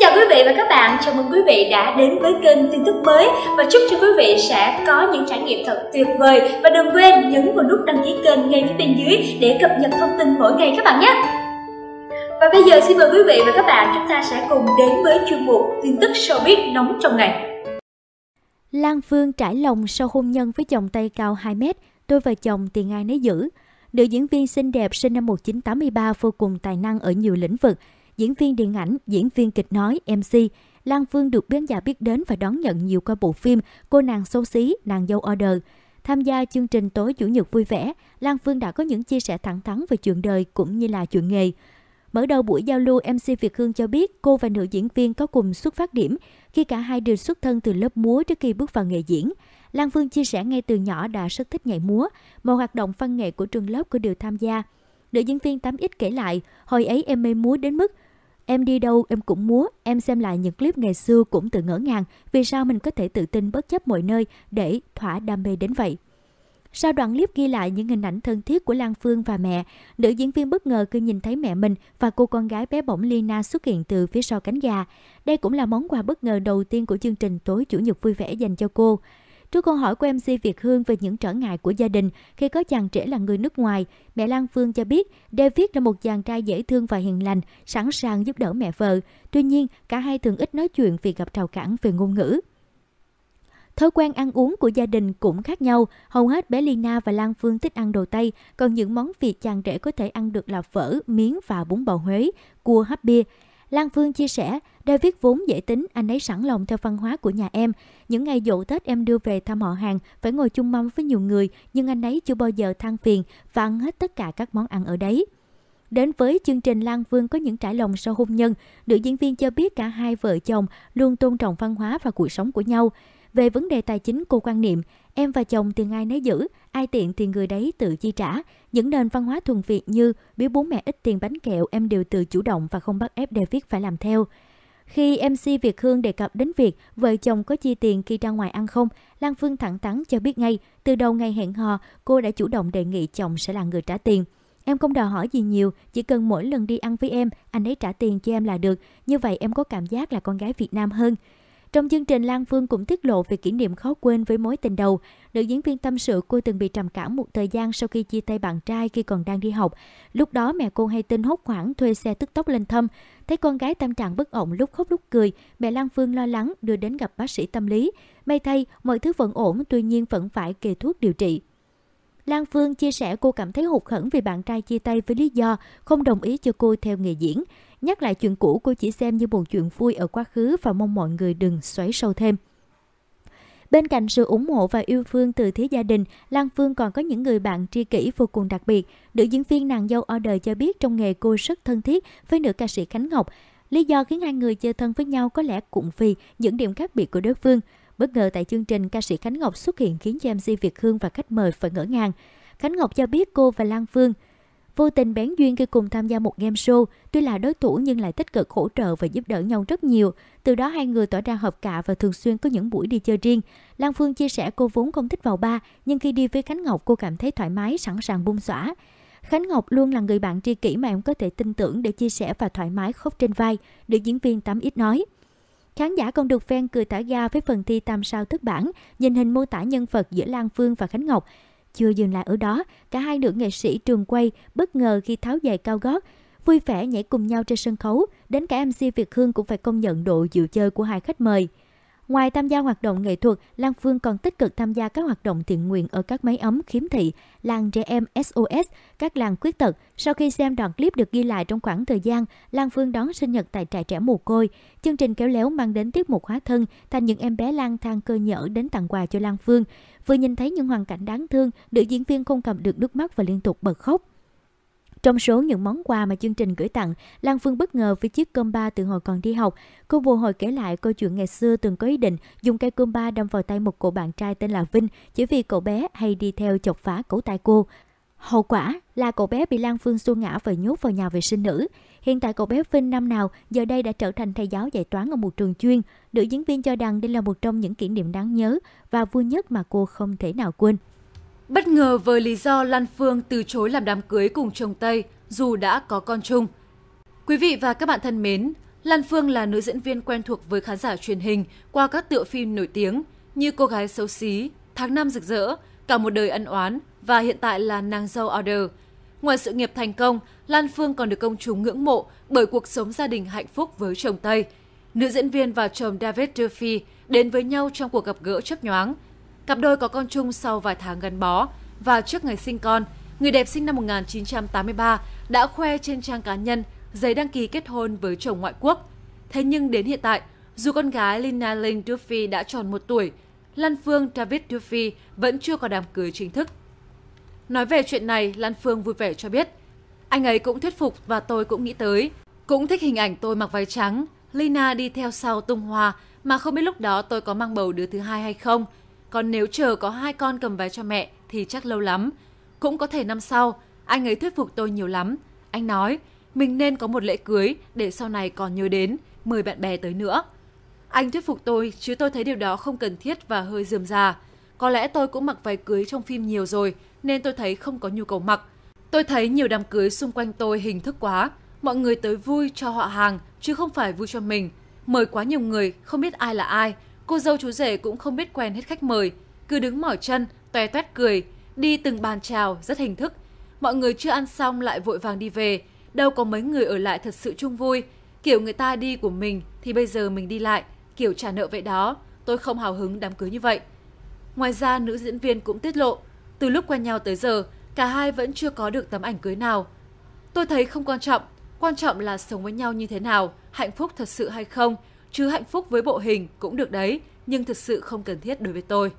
chào quý vị và các bạn, chào mừng quý vị đã đến với kênh tin tức mới và chúc cho quý vị sẽ có những trải nghiệm thật tuyệt vời và đừng quên nhấn vào nút đăng ký kênh ngay phía bên dưới để cập nhật thông tin mỗi ngày các bạn nhé. Và bây giờ xin mời quý vị và các bạn chúng ta sẽ cùng đến với chuyên mục tin tức showbiz nóng trong ngày. Lan Phương trải lòng sau hôn nhân với chồng tây cao 2 mét, tôi và chồng tiền ai nấy giữ. Nữ diễn viên xinh đẹp sinh năm 1983 vô cùng tài năng ở nhiều lĩnh vực, diễn viên điện ảnh, diễn viên kịch nói, MC, Lan Phương được khán giả biết đến và đón nhận nhiều qua bộ phim Cô nàng xấu xí, nàng dâu order. Tham gia chương trình tối chủ nhật vui vẻ, Lan Phương đã có những chia sẻ thẳng thắn về chuyện đời cũng như là chuyện nghề. Mở đầu buổi giao lưu, MC Việt Hương cho biết cô và nữ diễn viên có cùng xuất phát điểm khi cả hai đều xuất thân từ lớp múa trước khi bước vào nghề diễn. Lan Phương chia sẻ ngay từ nhỏ đã rất thích nhảy múa, một hoạt động văn nghệ của trường lớp cô đều tham gia. Nữ diễn viên 8X kể lại, hồi ấy em mê múa đến mức Em đi đâu em cũng múa, em xem lại những clip ngày xưa cũng tự ngỡ ngàng vì sao mình có thể tự tin bất chấp mọi nơi để thỏa đam mê đến vậy. Sau đoạn clip ghi lại những hình ảnh thân thiết của Lan Phương và mẹ, nữ diễn viên bất ngờ khi nhìn thấy mẹ mình và cô con gái bé bỏng Lina xuất hiện từ phía sau cánh gà. Đây cũng là món quà bất ngờ đầu tiên của chương trình Tối Chủ nhật vui vẻ dành cho cô. Trước câu hỏi của MC Việt Hương về những trở ngại của gia đình khi có chàng trẻ là người nước ngoài, mẹ Lan Phương cho biết David là một chàng trai dễ thương và hiền lành, sẵn sàng giúp đỡ mẹ vợ. Tuy nhiên, cả hai thường ít nói chuyện vì gặp trào cản về ngôn ngữ. Thói quen ăn uống của gia đình cũng khác nhau. Hầu hết bé Lina và Lan Phương thích ăn đồ Tây, còn những món Việt chàng trẻ có thể ăn được là phở, miến và bún bò Huế, cua hấp bia. Lan Phương chia sẻ, David vốn dễ tính, anh ấy sẵn lòng theo văn hóa của nhà em. Những ngày dỗ Tết em đưa về thăm họ hàng, phải ngồi chung mâm với nhiều người, nhưng anh ấy chưa bao giờ than phiền và ăn hết tất cả các món ăn ở đấy. Đến với chương trình Lan Vương có những trải lòng sau hôn nhân, nữ diễn viên cho biết cả hai vợ chồng luôn tôn trọng văn hóa và cuộc sống của nhau. Về vấn đề tài chính, cô quan niệm, Em và chồng tiền ai nấy giữ, ai tiện thì người đấy tự chi trả. Những nền văn hóa thuần Việt như biếu bố mẹ ít tiền bánh kẹo em đều tự chủ động và không bắt ép David phải làm theo. Khi MC Việt Hương đề cập đến việc vợ chồng có chi tiền khi ra ngoài ăn không, Lan Phương thẳng thắn cho biết ngay, từ đầu ngày hẹn hò, cô đã chủ động đề nghị chồng sẽ là người trả tiền. Em không đòi hỏi gì nhiều, chỉ cần mỗi lần đi ăn với em, anh ấy trả tiền cho em là được. Như vậy em có cảm giác là con gái Việt Nam hơn. Trong chương trình, Lan Phương cũng tiết lộ về kỷ niệm khó quên với mối tình đầu. Nữ diễn viên tâm sự cô từng bị trầm cảm một thời gian sau khi chia tay bạn trai khi còn đang đi học. Lúc đó mẹ cô hay tin hốt hoảng thuê xe tức tốc lên thăm. Thấy con gái tâm trạng bất ổn lúc khóc lúc cười, mẹ Lan Phương lo lắng đưa đến gặp bác sĩ tâm lý. May thay, mọi thứ vẫn ổn, tuy nhiên vẫn phải kê thuốc điều trị. Lan Phương chia sẻ cô cảm thấy hụt hẫng vì bạn trai chia tay với lý do không đồng ý cho cô theo nghề diễn. Nhắc lại chuyện cũ cô chỉ xem như một chuyện vui ở quá khứ và mong mọi người đừng xoáy sâu thêm. Bên cạnh sự ủng hộ và yêu thương từ thế gia đình, Lan Phương còn có những người bạn tri kỷ vô cùng đặc biệt. Nữ diễn viên nàng dâu o đời cho biết trong nghề cô rất thân thiết với nữ ca sĩ Khánh Ngọc. Lý do khiến hai người chơi thân với nhau có lẽ cũng vì những điểm khác biệt của đối phương. Bất ngờ tại chương trình, ca sĩ Khánh Ngọc xuất hiện khiến cho MC Việt Hương và khách mời phải ngỡ ngàng. Khánh Ngọc cho biết cô và Lan Phương – Vô tình bén duyên khi cùng tham gia một game show, tuy là đối thủ nhưng lại tích cực hỗ trợ và giúp đỡ nhau rất nhiều. Từ đó hai người tỏ ra hợp cả và thường xuyên có những buổi đi chơi riêng. Lan Phương chia sẻ cô vốn không thích vào ba nhưng khi đi với Khánh Ngọc cô cảm thấy thoải mái, sẵn sàng bung xõa. Khánh Ngọc luôn là người bạn tri kỷ mà em có thể tin tưởng để chia sẻ và thoải mái khóc trên vai, được diễn viên 8X nói. Khán giả còn được fan cười thả ga với phần thi tam sao thất bản, nhìn hình mô tả nhân vật giữa Lan Phương và Khánh Ngọc. Chưa dừng lại ở đó, cả hai nữ nghệ sĩ trường quay bất ngờ khi tháo giày cao gót, vui vẻ nhảy cùng nhau trên sân khấu, đến cả MC Việt Hương cũng phải công nhận độ dịu chơi của hai khách mời. Ngoài tham gia hoạt động nghệ thuật, Lan Phương còn tích cực tham gia các hoạt động thiện nguyện ở các máy ấm khiếm thị, làng trẻ em SOS, các làng khuyết tật. Sau khi xem đoạn clip được ghi lại trong khoảng thời gian, Lan Phương đón sinh nhật tại trại trẻ mồ côi. Chương trình kéo léo mang đến tiết mục hóa thân thành những em bé lang thang cơ nhở đến tặng quà cho Lan Phương. Vừa nhìn thấy những hoàn cảnh đáng thương, nữ diễn viên không cầm được nước mắt và liên tục bật khóc. Trong số những món quà mà chương trình gửi tặng, Lan Phương bất ngờ với chiếc cơm ba từ hồi còn đi học. Cô vô hồi kể lại câu chuyện ngày xưa từng có ý định dùng cây cơm ba đâm vào tay một cậu bạn trai tên là Vinh chỉ vì cậu bé hay đi theo chọc phá cổ tay cô. Hậu quả là cậu bé bị Lan Phương xua ngã và nhốt vào nhà vệ sinh nữ. Hiện tại cậu bé Vinh năm nào giờ đây đã trở thành thầy giáo dạy toán ở một trường chuyên. Nữ diễn viên cho rằng đây là một trong những kỷ niệm đáng nhớ và vui nhất mà cô không thể nào quên. Bất ngờ với lý do Lan Phương từ chối làm đám cưới cùng chồng Tây dù đã có con chung. Quý vị và các bạn thân mến, Lan Phương là nữ diễn viên quen thuộc với khán giả truyền hình qua các tựa phim nổi tiếng như Cô gái xấu xí, Tháng năm rực rỡ, Cả một đời ân oán và hiện tại là nàng dâu order. Ngoài sự nghiệp thành công, Lan Phương còn được công chúng ngưỡng mộ bởi cuộc sống gia đình hạnh phúc với chồng Tây. Nữ diễn viên và chồng David Duffy đến với nhau trong cuộc gặp gỡ chấp nhoáng – Cặp đôi có con chung sau vài tháng gắn bó và trước ngày sinh con, người đẹp sinh năm 1983 đã khoe trên trang cá nhân giấy đăng ký kết hôn với chồng ngoại quốc. Thế nhưng đến hiện tại, dù con gái Lina Linh Duffy đã tròn một tuổi, Lan Phương David Duffy vẫn chưa có đám cưới chính thức. Nói về chuyện này, Lan Phương vui vẻ cho biết, anh ấy cũng thuyết phục và tôi cũng nghĩ tới. Cũng thích hình ảnh tôi mặc váy trắng, Lina đi theo sau tung hoa mà không biết lúc đó tôi có mang bầu đứa thứ hai hay không – còn nếu chờ có hai con cầm vé cho mẹ thì chắc lâu lắm. Cũng có thể năm sau, anh ấy thuyết phục tôi nhiều lắm. Anh nói, mình nên có một lễ cưới để sau này còn nhớ đến, mời bạn bè tới nữa. Anh thuyết phục tôi chứ tôi thấy điều đó không cần thiết và hơi dườm già. Có lẽ tôi cũng mặc váy cưới trong phim nhiều rồi nên tôi thấy không có nhu cầu mặc. Tôi thấy nhiều đám cưới xung quanh tôi hình thức quá, mọi người tới vui cho họ hàng chứ không phải vui cho mình. Mời quá nhiều người, không biết ai là ai, Cô dâu chú rể cũng không biết quen hết khách mời, cứ đứng mỏi chân, toe toét cười, đi từng bàn chào rất hình thức. Mọi người chưa ăn xong lại vội vàng đi về, đâu có mấy người ở lại thật sự chung vui. Kiểu người ta đi của mình thì bây giờ mình đi lại, kiểu trả nợ vậy đó, tôi không hào hứng đám cưới như vậy. Ngoài ra, nữ diễn viên cũng tiết lộ, từ lúc quen nhau tới giờ, cả hai vẫn chưa có được tấm ảnh cưới nào. Tôi thấy không quan trọng, quan trọng là sống với nhau như thế nào, hạnh phúc thật sự hay không, chứ hạnh phúc với bộ hình cũng được đấy, nhưng thực sự không cần thiết đối với tôi.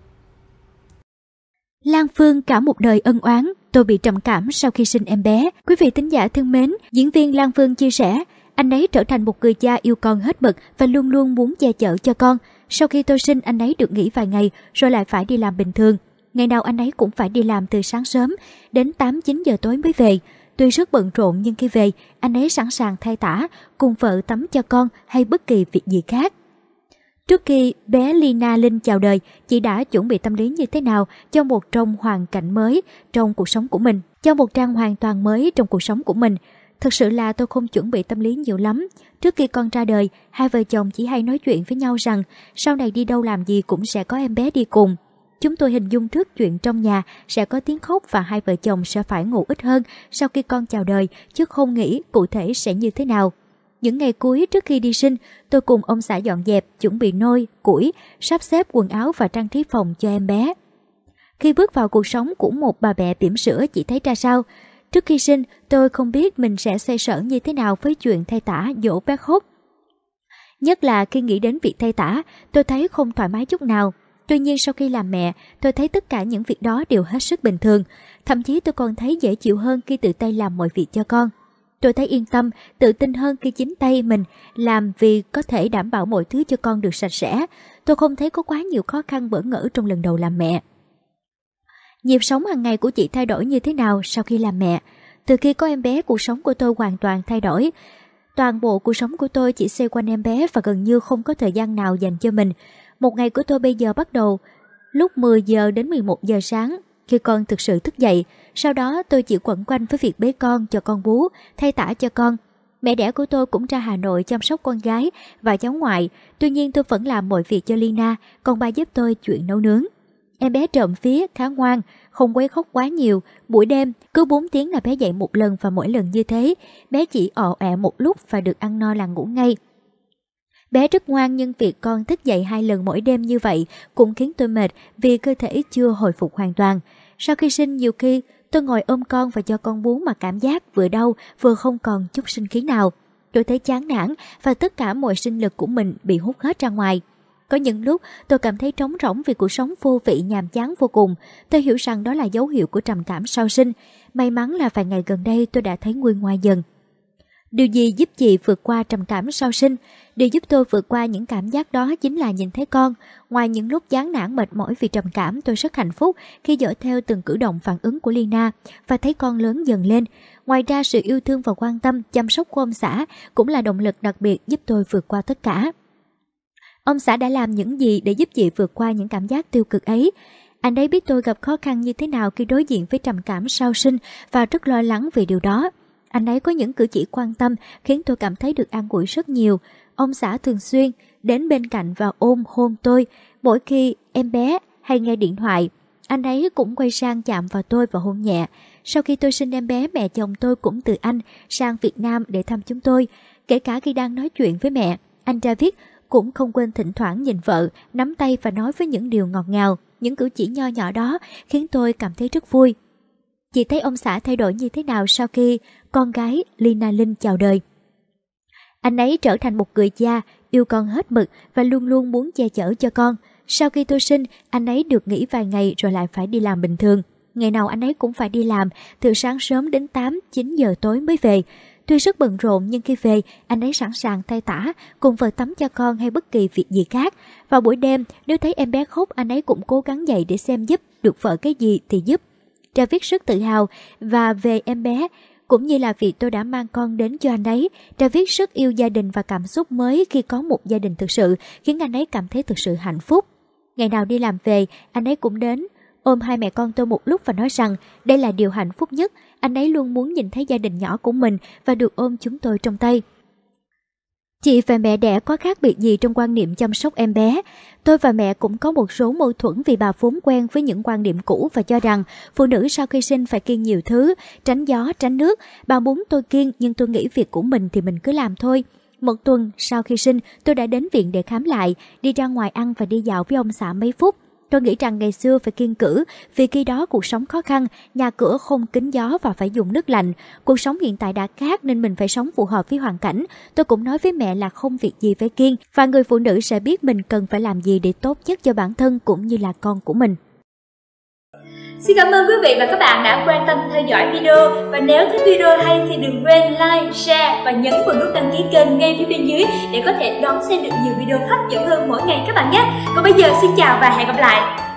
Lan Phương cả một đời ân oán, tôi bị trầm cảm sau khi sinh em bé. Quý vị tính giả thân mến, diễn viên Lan Phương chia sẻ, anh ấy trở thành một người cha yêu con hết mực và luôn luôn muốn che chở cho con. Sau khi tôi sinh anh ấy được nghỉ vài ngày rồi lại phải đi làm bình thường. Ngày nào anh ấy cũng phải đi làm từ sáng sớm đến 8-9 giờ tối mới về. Tuy rất bận rộn nhưng khi về, anh ấy sẵn sàng thay tả, cùng vợ tắm cho con hay bất kỳ việc gì khác. Trước khi bé Lina Linh chào đời, chị đã chuẩn bị tâm lý như thế nào cho một trong hoàn cảnh mới trong cuộc sống của mình, cho một trang hoàn toàn mới trong cuộc sống của mình. Thật sự là tôi không chuẩn bị tâm lý nhiều lắm. Trước khi con ra đời, hai vợ chồng chỉ hay nói chuyện với nhau rằng sau này đi đâu làm gì cũng sẽ có em bé đi cùng. Chúng tôi hình dung trước chuyện trong nhà sẽ có tiếng khóc và hai vợ chồng sẽ phải ngủ ít hơn sau khi con chào đời, chứ không nghĩ cụ thể sẽ như thế nào. Những ngày cuối trước khi đi sinh, tôi cùng ông xã dọn dẹp, chuẩn bị nôi, củi, sắp xếp quần áo và trang trí phòng cho em bé. Khi bước vào cuộc sống của một bà mẹ tiệm sữa chỉ thấy ra sao, Trước khi sinh, tôi không biết mình sẽ xoay sở như thế nào với chuyện thay tả dỗ bé khóc. Nhất là khi nghĩ đến việc thay tả, tôi thấy không thoải mái chút nào. Tuy nhiên sau khi làm mẹ, tôi thấy tất cả những việc đó đều hết sức bình thường. Thậm chí tôi còn thấy dễ chịu hơn khi tự tay làm mọi việc cho con. Tôi thấy yên tâm, tự tin hơn khi chính tay mình làm vì có thể đảm bảo mọi thứ cho con được sạch sẽ. Tôi không thấy có quá nhiều khó khăn bỡ ngỡ trong lần đầu làm mẹ. Nhịp sống hàng ngày của chị thay đổi như thế nào sau khi làm mẹ? Từ khi có em bé, cuộc sống của tôi hoàn toàn thay đổi. Toàn bộ cuộc sống của tôi chỉ xoay quanh em bé và gần như không có thời gian nào dành cho mình. Một ngày của tôi bây giờ bắt đầu lúc 10 giờ đến 11 giờ sáng khi con thực sự thức dậy. Sau đó tôi chỉ quẩn quanh với việc bế con cho con bú, thay tả cho con. Mẹ đẻ của tôi cũng ra Hà Nội chăm sóc con gái và cháu ngoại, tuy nhiên tôi vẫn làm mọi việc cho Lina, còn ba giúp tôi chuyện nấu nướng. Em bé trộm phía, khá ngoan, không quấy khóc quá nhiều, buổi đêm cứ 4 tiếng là bé dậy một lần và mỗi lần như thế, bé chỉ ọ ẹ một lúc và được ăn no là ngủ ngay. Bé rất ngoan nhưng việc con thức dậy hai lần mỗi đêm như vậy cũng khiến tôi mệt vì cơ thể chưa hồi phục hoàn toàn. Sau khi sinh nhiều khi tôi ngồi ôm con và cho con bú mà cảm giác vừa đau vừa không còn chút sinh khí nào. Tôi thấy chán nản và tất cả mọi sinh lực của mình bị hút hết ra ngoài. Có những lúc tôi cảm thấy trống rỗng vì cuộc sống vô vị nhàm chán vô cùng. Tôi hiểu rằng đó là dấu hiệu của trầm cảm sau sinh. May mắn là vài ngày gần đây tôi đã thấy nguôi ngoai dần. Điều gì giúp chị vượt qua trầm cảm sau sinh? Điều giúp tôi vượt qua những cảm giác đó chính là nhìn thấy con. Ngoài những lúc chán nản mệt mỏi vì trầm cảm, tôi rất hạnh phúc khi dõi theo từng cử động phản ứng của Lina và thấy con lớn dần lên. Ngoài ra sự yêu thương và quan tâm, chăm sóc của ông xã cũng là động lực đặc biệt giúp tôi vượt qua tất cả. Ông xã đã làm những gì để giúp chị vượt qua những cảm giác tiêu cực ấy? Anh ấy biết tôi gặp khó khăn như thế nào khi đối diện với trầm cảm sau sinh và rất lo lắng về điều đó. Anh ấy có những cử chỉ quan tâm khiến tôi cảm thấy được an ủi rất nhiều. Ông xã thường xuyên đến bên cạnh và ôm hôn tôi. Mỗi khi em bé hay nghe điện thoại, anh ấy cũng quay sang chạm vào tôi và hôn nhẹ. Sau khi tôi sinh em bé, mẹ chồng tôi cũng từ Anh sang Việt Nam để thăm chúng tôi. Kể cả khi đang nói chuyện với mẹ, anh David cũng không quên thỉnh thoảng nhìn vợ, nắm tay và nói với những điều ngọt ngào. Những cử chỉ nho nhỏ đó khiến tôi cảm thấy rất vui. Chị thấy ông xã thay đổi như thế nào sau khi con gái Lina Linh chào đời. Anh ấy trở thành một người cha, yêu con hết mực và luôn luôn muốn che chở cho con. Sau khi tôi sinh, anh ấy được nghỉ vài ngày rồi lại phải đi làm bình thường. Ngày nào anh ấy cũng phải đi làm, từ sáng sớm đến 8, 9 giờ tối mới về. Tuy rất bận rộn nhưng khi về, anh ấy sẵn sàng thay tả, cùng vợ tắm cho con hay bất kỳ việc gì khác. Vào buổi đêm, nếu thấy em bé khóc, anh ấy cũng cố gắng dậy để xem giúp, được vợ cái gì thì giúp. Travis rất tự hào và về em bé cũng như là việc tôi đã mang con đến cho anh ấy. Travis rất yêu gia đình và cảm xúc mới khi có một gia đình thực sự, khiến anh ấy cảm thấy thực sự hạnh phúc. Ngày nào đi làm về, anh ấy cũng đến, ôm hai mẹ con tôi một lúc và nói rằng đây là điều hạnh phúc nhất. Anh ấy luôn muốn nhìn thấy gia đình nhỏ của mình và được ôm chúng tôi trong tay. Chị và mẹ đẻ có khác biệt gì trong quan niệm chăm sóc em bé? Tôi và mẹ cũng có một số mâu thuẫn vì bà vốn quen với những quan niệm cũ và cho rằng phụ nữ sau khi sinh phải kiêng nhiều thứ, tránh gió, tránh nước. Bà muốn tôi kiêng nhưng tôi nghĩ việc của mình thì mình cứ làm thôi. Một tuần sau khi sinh, tôi đã đến viện để khám lại, đi ra ngoài ăn và đi dạo với ông xã mấy phút. Tôi nghĩ rằng ngày xưa phải kiên cử, vì khi đó cuộc sống khó khăn, nhà cửa không kín gió và phải dùng nước lạnh. Cuộc sống hiện tại đã khác nên mình phải sống phù hợp với hoàn cảnh. Tôi cũng nói với mẹ là không việc gì phải kiên, và người phụ nữ sẽ biết mình cần phải làm gì để tốt nhất cho bản thân cũng như là con của mình. Xin cảm ơn quý vị và các bạn đã quan tâm theo dõi video và nếu thấy video hay thì đừng quên like, share và nhấn vào nút đăng ký kênh ngay phía bên dưới để có thể đón xem được nhiều video hấp dẫn hơn mỗi ngày các bạn nhé. Còn bây giờ xin chào và hẹn gặp lại.